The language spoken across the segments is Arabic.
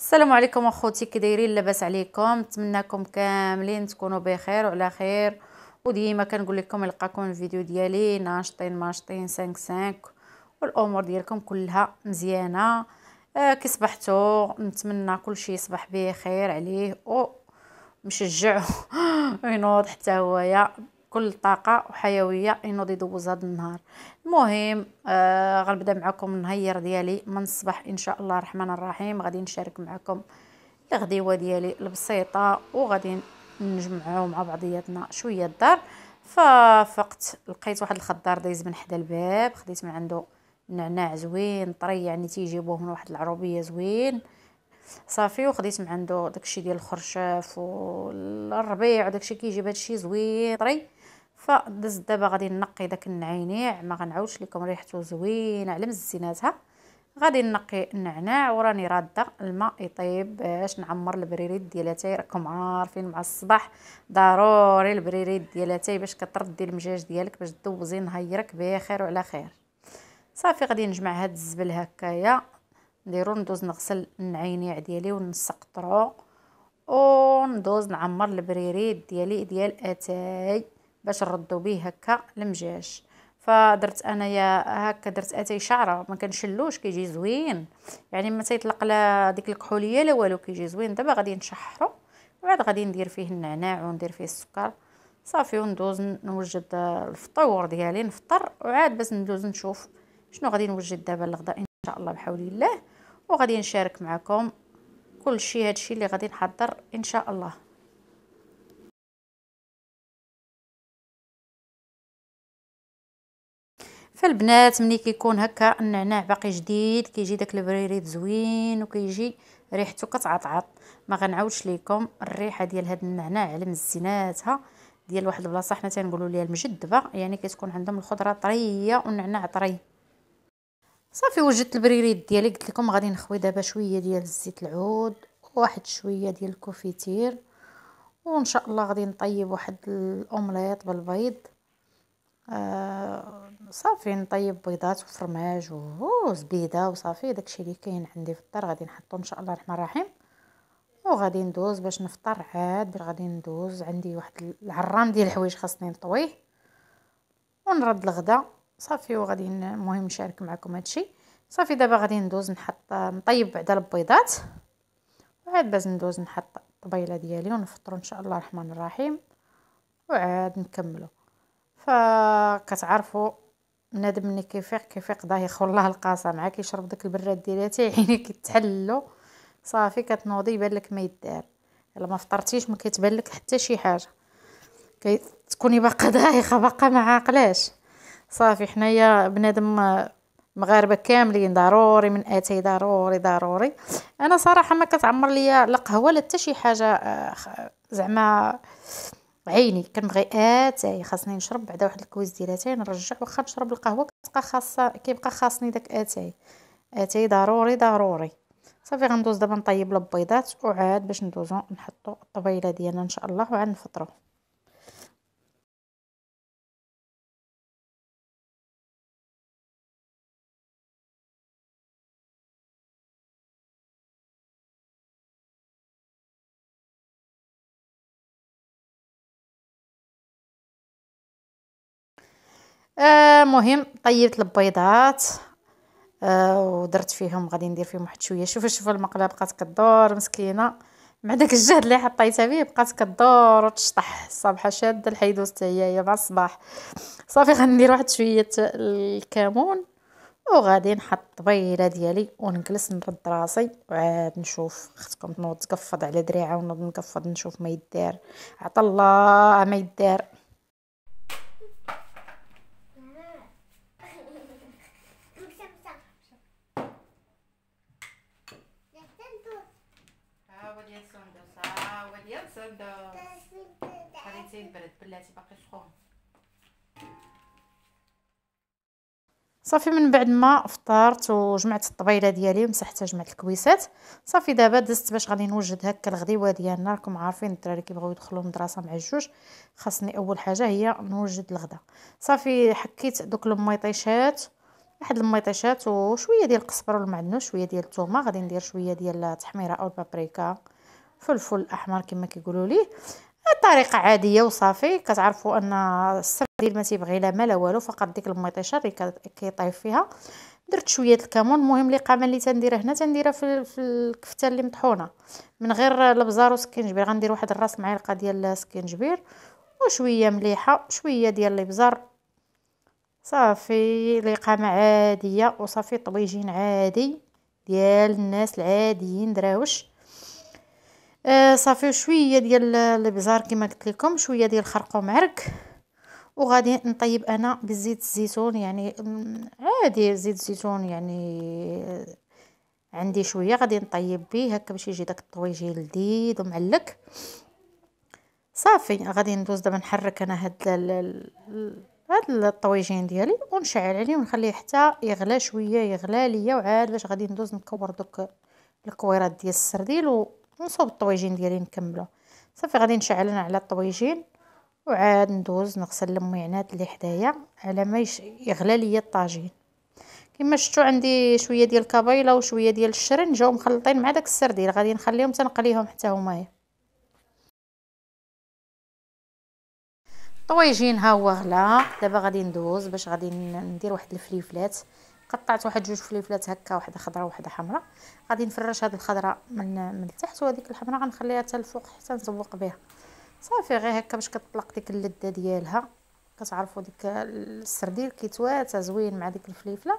السلام عليكم اخوتي كي دايرين لاباس عليكم نتمنىكم كاملين تكونوا بخير وعلى خير وديما كنقول لكم نلقاكم الفيديو ديالي ناشطين ماشطين 5 5 والامور ديالكم كلها مزيانه آه كي صبحتوا نتمنى كلشي يصبح بخير عليه ومشجع ينوض حتى هويا كل طاقة وحيوية ينوض هذا النهار المهم آه غنبدا معكم نهير ديالي من الصباح ان شاء الله الرحمن الرحيم غادي نشارك معكم الغديوه ديالي البسيطه وغادي نجمعو مع بعضياتنا شويه الدار ففقت لقيت واحد الخضار دايز من حدا الباب خديت من عنده نعناع زوين طري يعني تيجيبوه من واحد العروبيه زوين صافي وخديت من عنده داكشي ديال الخرشاف والربيع وداكشي كيجيب هادشي زوين طري فدزت دابا غادي نقي داك النعينيع ما غنعاودش لكم ريحته زوينه على مزيناتها غادي نقي النعناع وراني راده الماء يطيب باش نعمر البريريت ديال اتاي راكم عارفين مع الصباح ضروري البريريت ديال اتاي باش كتردي المجاج ديالك باش دوزي نهيرك بخير وعلى خير صافي غادي نجمع هاد الزبل هكايا نديرو ندوز نغسل النعينيع ديالي ونسقطرو وندوز نعمر البريريت ديالي ديال اتاي باش نردو به هكا المجاج فدرت انايا هكا درت اتاي شعره ما كنشلوش كيجي زوين يعني ما تيطلق لا ديك الكحوليه لا والو كيجي زوين دابا غادي نشحرو وعاد غادي ندير فيه النعناع وندير فيه السكر صافي وندوز نوجد الفطور ديالي نفطر وعاد باش ندوز نشوف شنو غادي نوجد دابا الغداء ان شاء الله بحول الله وغادي نشارك معكم كل شيء هادشي اللي غادي نحضر ان شاء الله فالبنات ملي كيكون هكا النعناع باقي جديد كيجي داك البريريت زوين وكيجي ريحته كتعطعط ما غنعاودش لكم الريحه ديال هاد النعناع على مزيناتها ديال واحد البلاصه حنا تنقولوا ليها المجدبه يعني كتكون عندهم الخضره طريه والنعناع طري صافي وجدت البريريت ديالي قلت لكم غادي نخوي دابا شويه ديال الزيت العود واحد شويه ديال الكوفيتير وان شاء الله غادي نطيب واحد الاومليط بالبيض آه صافي نطيب بيضات وفرماج وزبيده وصافي داكشي اللي كاين عندي في الدار غادي نحطو ان شاء الله الرحمن الرحيم وغادي ندوز باش نفطر عاد غادي ندوز عندي واحد العرام ديال الحوايج خاصني نطويه ونرد الغدا صافي وغادي المهم نشارك معكم هادشي صافي دابا غادي ندوز نحط نطيب بعدا البيضات وعاد باش ندوز نحط الطبيله ديالي ونفطر ان شاء الله الرحمن الرحيم وعاد نكملو فكتعرفوا بنادم ملي كيفيق كيفيق ضاهي والله القاصه مع كيشرب داك البراد ديالاتي حتى عينيه كيتحلوا صافي كتنوضي يبان لك ما يدار الا ما فطرتيش ما كيتبان لك حتى شي حاجه كتكوني باقا ضايقه باقا ما عاقلاش صافي حنايا بنادم مغاربه كاملين ضروري من اتاي ضروري ضروري انا صراحه ما كتعمر ليا لا قهوه لا حتى شي حاجه آه، زعما عيني كنبغي اتاي خاصني نشرب بعدا واحد الكويس ديال اتاي نرجع واخا نشرب القهوه كتبقى خاصه كيبقى خاصني داك اتاي اتاي ضروري ضروري صافي غندوز دابا نطيب البيضات وعاد باش ندوزو نحطو الطبيله ديالنا ان شاء الله وعاد نفطرو آه مهم طيبت البيضات آه ودرت فيهم غادي ندير فيهم واحد شويه شوفوا شوفوا المقله بقات كدور مسكينه مع داك الجهد اللي حطيتها فيه بقات كدور وتشطح الصبحه شاده الحيدوس حتى هي مع الصباح صافي غندير واحد شويه الكمون وغادي نحط الطبيله ديالي ونجلس نرد راسي وعاد نشوف اختكم تنوض تقفض على دريعه ونوض نقفض نشوف ما يدار عطا الله ما يدار سادة خليتيه يبرد بلاتي باقي سخون صافي من بعد ما فطرت وجمعت الطبيله ديالي ومسحتها جمعت الكويسات صافي دابا دزت باش غادي نوجد هكا الغديوه ديالنا راكم عارفين الدراري كيبغيو يدخلوا المدرسه مع الجوج خاصني اول حاجه هي نوجد الغدا صافي حكيت دوك الميطيشات واحد الميطيشات وشويه ديال القزبر والمعدنوس شويه ديال الثومه غادي ندير شويه ديال التحميره او البابريكا فلفل احمر كما كيقولوا ليه طريقه عاديه وصافي كتعرفوا ان السر ديال ما تيبغي لا ما لا والو فقط ديك المطيشه اللي كيطيب فيها درت شويه الكمون المهم اللي قام اللي تنديرها هنا تنديرها في, في الكفته اللي مطحونه من غير لبزار وسكينجبير غندير واحد الراس معلقه ديال السكينجبير وشويه مليحه شويه ديال البزار صافي لقامه عاديه وصافي طبيجين عادي ديال الناس العاديين دراوش آه صافي شويه ديال البزار كما قلت لكم شويه ديال الخرقوم عرك وغادي نطيب انا بزيت الزيتون يعني عادي زيت الزيتون يعني آه، عندي شويه غادي نطيب به هكا باش يجي داك الطويجي لذيذ ومعلك صافي غادي ندوز دابا نحرك انا هاد هاد الطويجين ديالي ونشعل عليه ونخليه حتى يغلى شويه يغلى ليا وعاد باش غادي ندوز نكور دوك الكويرات ديال السرديل ونصوب الطويجين ديالي نكملو صافي غادي نشعل انا على الطويجين وعاد ندوز نغسل المعينات اللي حدايا على ما يغلى ليا الطاجين كما شفتوا عندي شويه ديال الكابيله وشويه ديال الشرن جاو مخلطين مع داك السردين غادي نخليهم تنقليهم حتى هما الطويجين ها هو غلا دابا غادي ندوز باش غادي ندير واحد الفليفلات قطعت واحد جوج فليفلات هكا واحده خضراء وواحده حمراء غادي نفرش هذه الخضراء من من التحت وهذيك الحمراء غنخليها حتى الفوق حتى نزوق بها صافي غير هكا باش كتطلق ديك اللذه ديالها كتعرفوا ديك السرديل كيتواتى زوين مع ديك الفليفله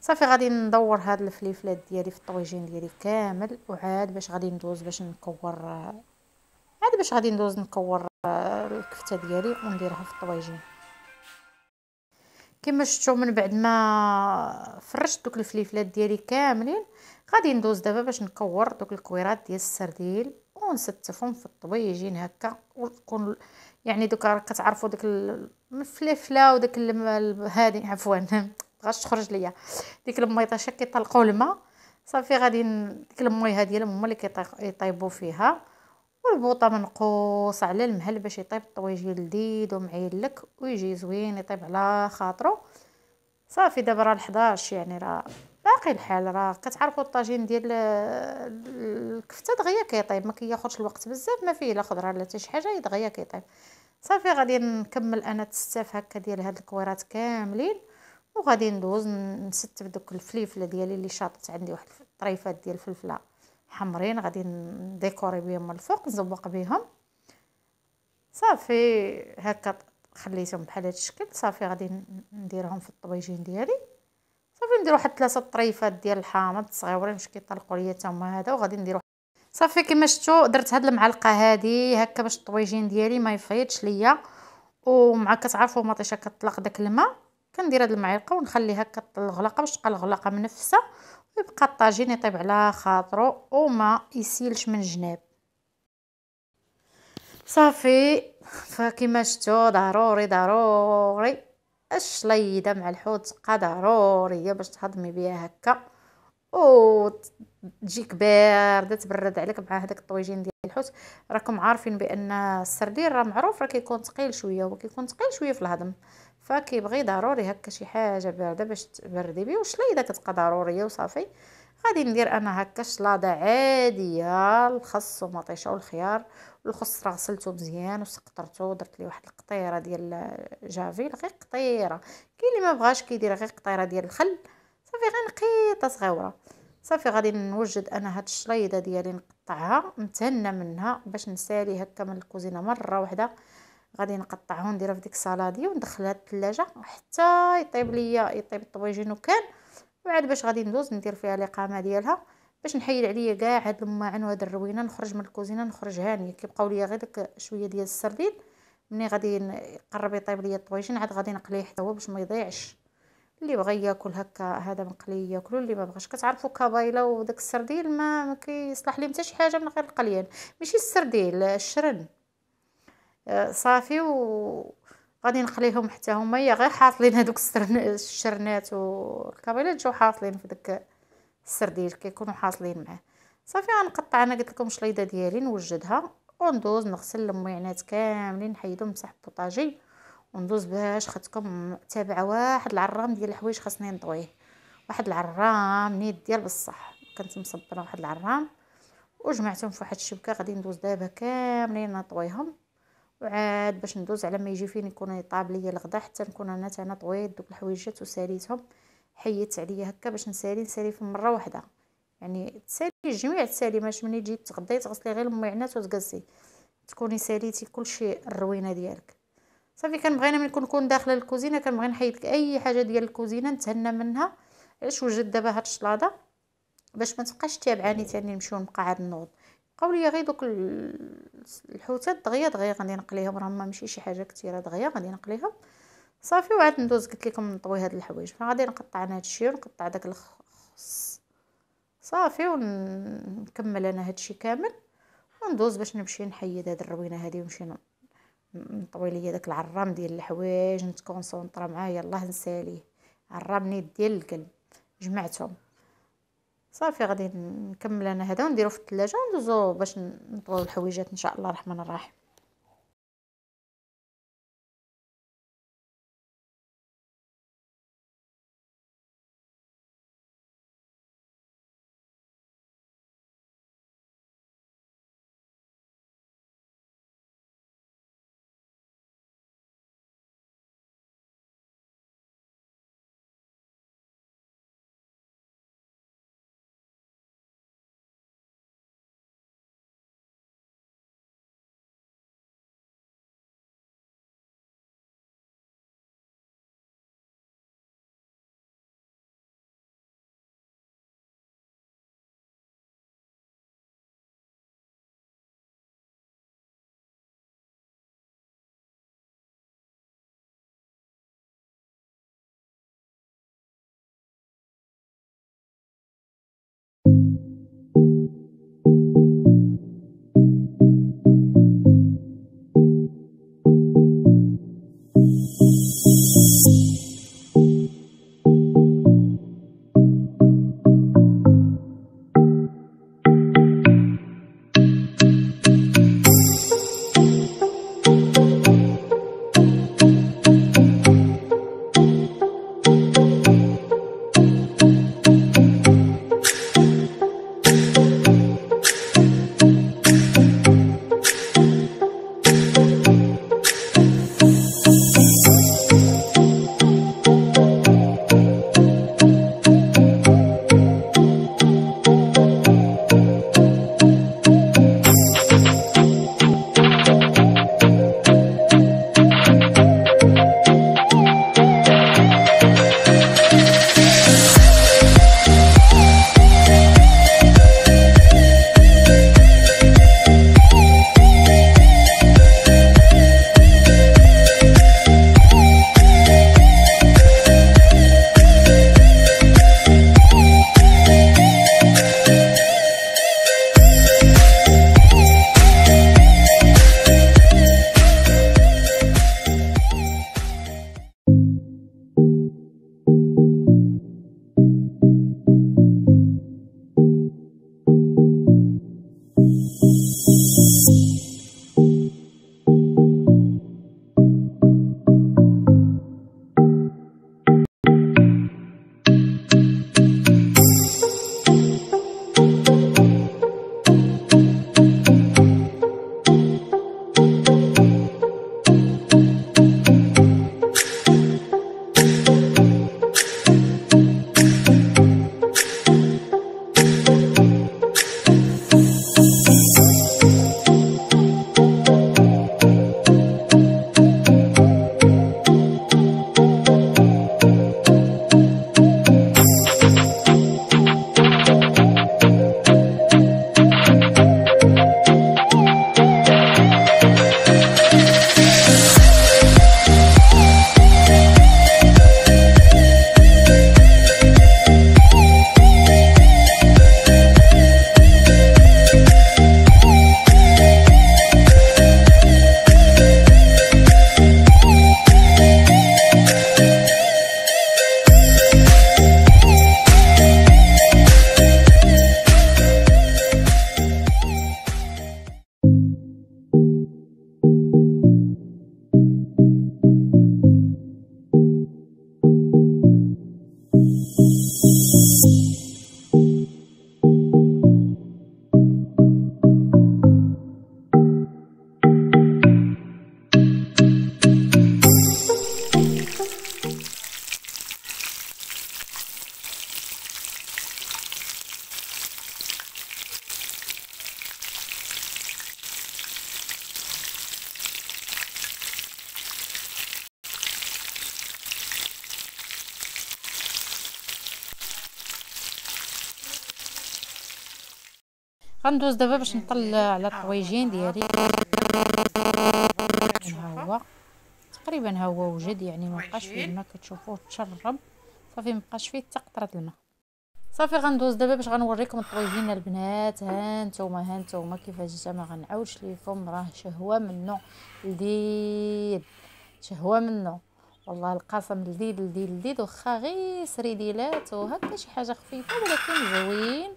صافي غادي ندور هاد الفليفلات ديالي في الطويجين ديالي كامل وعاد باش غادي ندوز باش نكور عاد باش غادي ندوز نكور الكفته ديالي ونديرها في الطويجين كما شفتوا من بعد ما فرشت دوك الفليفلات ديالي كاملين غادي ندوز دابا باش نكور دوك الكويرات ديال السرديل ونستفهم في الطبيجين هكا وتكون يعني دوك كتعرفوا ديك الفليفله وداك هادي عفوا بغاش تخرج ليا ديك شكي طلقوا الماء صافي غادي ديك الميه هادي هما اللي كيطيبوا فيها والبوطه منقوص على المهل باش يطيب الطويجي لذيذ لك ويجي زوين يطيب على خاطرو صافي دابا راه 11 يعني راه باقي الحال راه كتعرفوا الطاجين ديال الكفته دغيا كيطيب ما كياخذش الوقت بزاف ما فيه لا خضره لا حتى شي حاجه دغيا كيطيب صافي غادي نكمل انا تستاف هكا ديال هاد الكويرات كاملين وغادي ندوز نستف دوك الفليفله ديالي اللي شاطت عندي واحد الطريفات ديال الفلفله حمرين غادي نديكوري بهم من الفوق نزوق بهم صافي هكا خليتهم بحال هذا الشكل صافي غادي نديرهم في الطبيجين ديالي صافي ندير واحد ثلاثه طريفات ديال الحامض صغيورين باش كيطلقوا ليا حتى هما هذا وغادي ندير صافي كما شفتوا درت هاد المعلقه هذه هكا باش الطويجين ديالي ما يفيضش ليا ومع كتعرفوا مطيشه كطلق داك الماء كندير هاد المعلقه ونخلي هكا الغلاقه باش تبقى الغلاقه منفسه يبقى الطاجين يطيب على خاطرو وما يسيلش من جناب صافي فكما شتو ضروري ضروري الشليده مع الحوت ضروريه باش تهضمي بها هكا او تجيك بارده تبرد عليك مع هذاك الطويجين ديال الحوت راكم عارفين بان السردين راه معروف راه كيكون ثقيل شويه وكيكون ثقيل شويه في الهضم فكيبغي ضروري هكا شي حاجه بارده باش تبردي بيه والشلايضه كتبقى ضروريه وصافي غادي ندير انا هكا شلاضه عاديه الخس ومطيشه والخيار الخص راه غسلته مزيان وسقطرته ودرت ليه واحد القطيره ديال جافيل غير قطيره كاين اللي ما بغاش كيدير غير قطيره ديال الخل صافي غير نقيطه صغيره صافي غادي نوجد انا هاد الشلايضه ديالي نقطعها نتهنى منها باش نسالي هكا من الكوزينه مره واحده غادي نقطعه ونديرها في ديك الصالاديه وندخلها الثلاجه حتى يطيب ليا يطيب الطويجين وكان وعاد باش غادي ندوز ندير فيها لقامه ديالها باش نحيد عليا كاع هاد الماعن وهاد الروينه نخرج من الكوزينه نخرج هانيه كيبقاو ليا غير داك شويه ديال السردين ملي غادي يقرب يطيب ليا الطويجين عاد غادي نقليه حتى هو باش ما يضيعش اللي بغى ياكل هكا هذا مقلي ياكلو اللي ما بغاش كتعرفوا كبايله وداك السردين ما, ما كيصلح ليه حتى شي حاجه من غير القليان ماشي السردين الشرن صافي و غادي نخليهم حتى هما يا غير حاطلين هذوك الشرنات والكابيلات جو حاطلين في داك السردير كيكونوا حاصلين معاه صافي غنقطع انا قلت لكم الشليضه ديالي نوجدها وندوز نغسل المويعنات كاملين نحيدهم بصح بوطاجي وندوز باش خدكم تابعه واحد العرام ديال الحوايج خاصني نطويه واحد العرام نيت ديال بصح كنت مصبره واحد العرام وجمعتهم في واحد الشبكه غادي ندوز دابا كاملين نطويهم وعاد باش ندوز على ما يجي فين يكون طاب ليا الغدا حتى نكون انا انا طويت دوك الحويجات وساليتهم حيت عليا هكا باش نسالي نسالي في مره واحده يعني تسالي الجميع تسالي ماش ملي تجي تغدي تغسلي غير الميعنات وتقصي تكوني ساليتي كلشي الروينه ديالك صافي كنبغي انا ملي كنكون داخله الكوزينه كنبغي نحيد اي حاجه ديال الكوزينه نتهنى منها علاش وجد دابا هاد الشلاضه باش ما تبقاش تابعاني تاني نمشيو نبقى عاد نوض بقاو لي غير دوك الحوتات دغيا دغيا غادي نقليهم راهم ماشي شي حاجه كثيره دغيا غادي نقليهم صافي وعاد ندوز قلت لكم نطوي هاد الحوايج فغادي نقطع انا هادشي ونقطع داك الخص صافي ونكمل انا هادشي كامل وندوز باش نمشي نحيد هاد الروينه هادي ونمشي نطوي ليا داك العرام ديال الحوايج نتكونسونطرا معايا الله نساليه عرمني ديال القلب جمعتهم صافي غادي نكمل انا هذا ونديرو في الثلاجه وندوزو باش نطويو الحويجات ان شاء الله الرحمن الرحيم غندوز دابا باش نطلع على الطويجين ديالي ها هو تقريبا ها هو وجد يعني ما بقاش فيه الماء كتشوفوه تشرب صافي ما بقاش فيه حتى قطره الماء صافي غندوز دابا باش غنوريكم الطويجين البنات ها نتوما ها نتوما كيفاش جا ما غنعاودش ليكم راه شهوه منو لذيذ شهوه منو والله القاسم لذيذ لذيذ لذيذ وخا غير سريديلات وهكا شي حاجه خفيفه ولكن زوين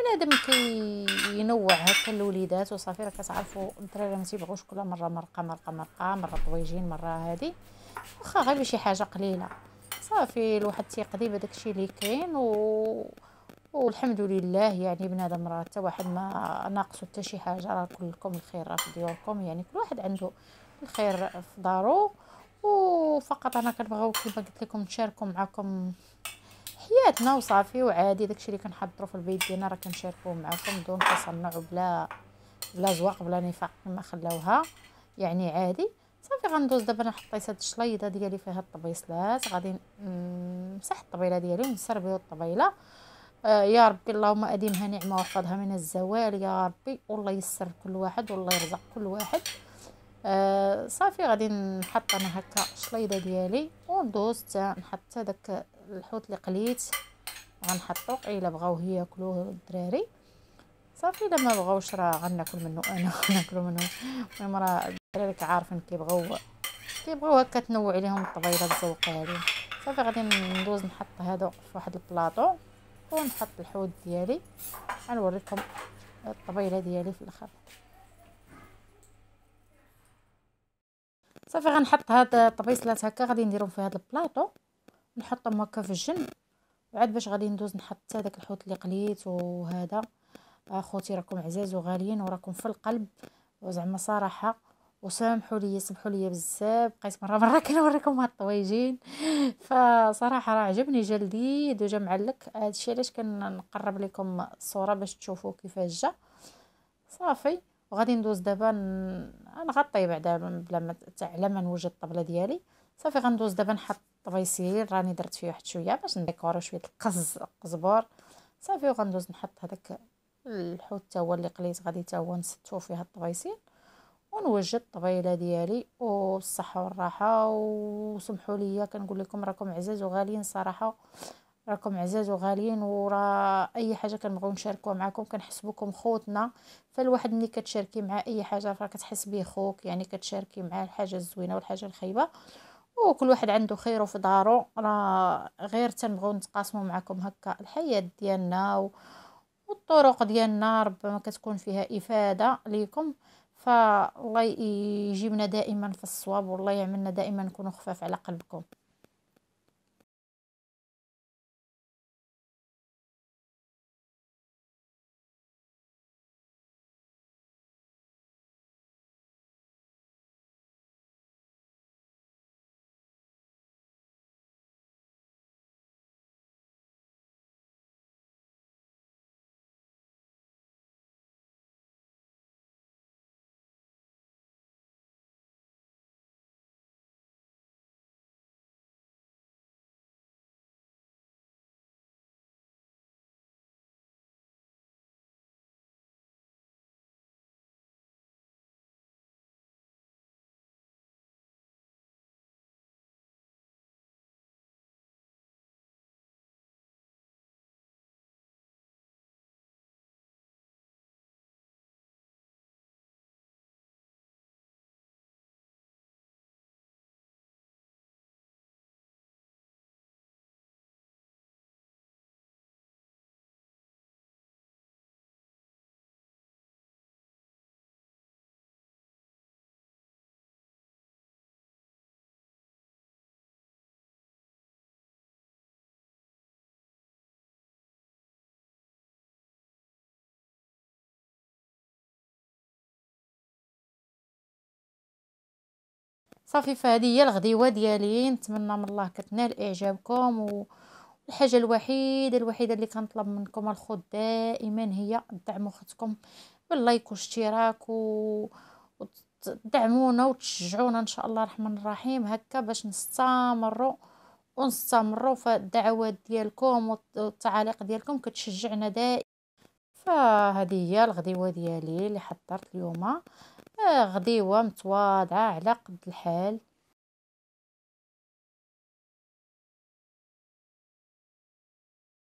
بنادم كينوع هكا الوليدات وصافي راه كتعرفوا الدراري ما تيبغوش كل مره مرقه مرقه مرقه مره طويجين مره هادي واخا غير بشي حاجه قليله صافي الواحد تيقضي بداك الشيء اللي كاين و والحمد لله يعني بنادم راه حتى واحد ما ناقصو حتى شي حاجه راه كلكم الخير راه في ديوركم يعني كل واحد عنده الخير في دارو وفقط انا كنبغيو كيما قلت لكم نشاركوا معكم حياتنا وصافي وعادي داكشي اللي كنحضروا في البيت ديالنا راه كنشاركوه معكم بدون تصنع بلا بلا زواق بلا نفاق كما خلاوها يعني عادي صافي غندوز دابا انا حطيت هاد الشليضه ديالي فيها الطبيصلات غادي نمسح الطبيله ديالي ونسربيو الطبيله آه، يا ربي اللهم اديمها نعمه واحفظها من الزوال يا ربي والله يسر كل واحد والله يرزق كل واحد آه صافي غادي نحط انا هكا الشليضه ديالي وندوز حتى نحط داك الحوت اللي قليت غنحطو الا بغاوه ياكلوه الدراري صافي الا ما بغاوش راه غناكل منه انا غناكلو منه المهم راه الدراري عارفين كيبغاو كيبغاو هكا تنوع عليهم الطبيله الزوقه هذه صافي غادي ندوز نحط هادو في واحد البلاطو ونحط الحوت ديالي غنوريكم الطبيله ديالي في الاخر صافي غنحط هاد الطبيصلات هكا غادي نديرهم في هاد البلاطو نحطهم هكا في الجنب وعاد باش غادي ندوز نحط حتى داك الحوت اللي قليت وهذا اخوتي راكم عزاز وغاليين وراكم في القلب وزعما صراحه وسامحوا لي سمحوا لي بزاف بقيت مره مره كنوريكم هاد الطويجين فصراحه راه عجبني جا لذيذ وجا معلك هادشي علاش كنقرب لكم الصوره باش تشوفوا كيفاش جا صافي وغادي ندوز دابا نغطي بعدا بلا ما على نوجد الطبله ديالي صافي غندوز دابا نحط طبيسيل راني درت فيه واحد شويه باش نديكورو شويه القز القزبر صافي وغندوز نحط هذاك الحوت تا هو اللي قليت غادي تا هو نسدو فيه الطبيسيل ونوجد الطبيله ديالي والصحه والراحه وسمحوا لي كنقول لكم راكم عزاز وغاليين صراحه راكم عزاز وغاليين ورا اي حاجه كنبغيو نشاركوها معكم كنحسبوكم خوتنا فالواحد ملي كتشاركي مع اي حاجه فكتحس به خوك يعني كتشاركي معاه الحاجه الزوينه والحاجه الخايبه وكل واحد عنده خيره في دارو راه غير تنبغيو نتقاسمو معكم هكا الحياه ديالنا و... والطرق ديالنا ربما كتكون فيها افاده ليكم فالله يجيبنا دائما في الصواب والله يعملنا دائما نكونوا خفاف على قلبكم صافي فهذه هي الغديوه ديالي نتمنى من الله كتنال اعجابكم والحاجه الوحيده الوحيده اللي كنطلب منكم الخوت دائما هي دعموا اختكم باللايك والاشتراك و تدعمونا وتشجعونا ان شاء الله الرحمن الرحيم هكا باش نستمروا ونستمروا في الدعوات ديالكم والتعاليق ديالكم كتشجعنا دائما فهذه هي الغديوه ديالي اللي حضرت اليوم آه، غديوه متواضعه على قد الحال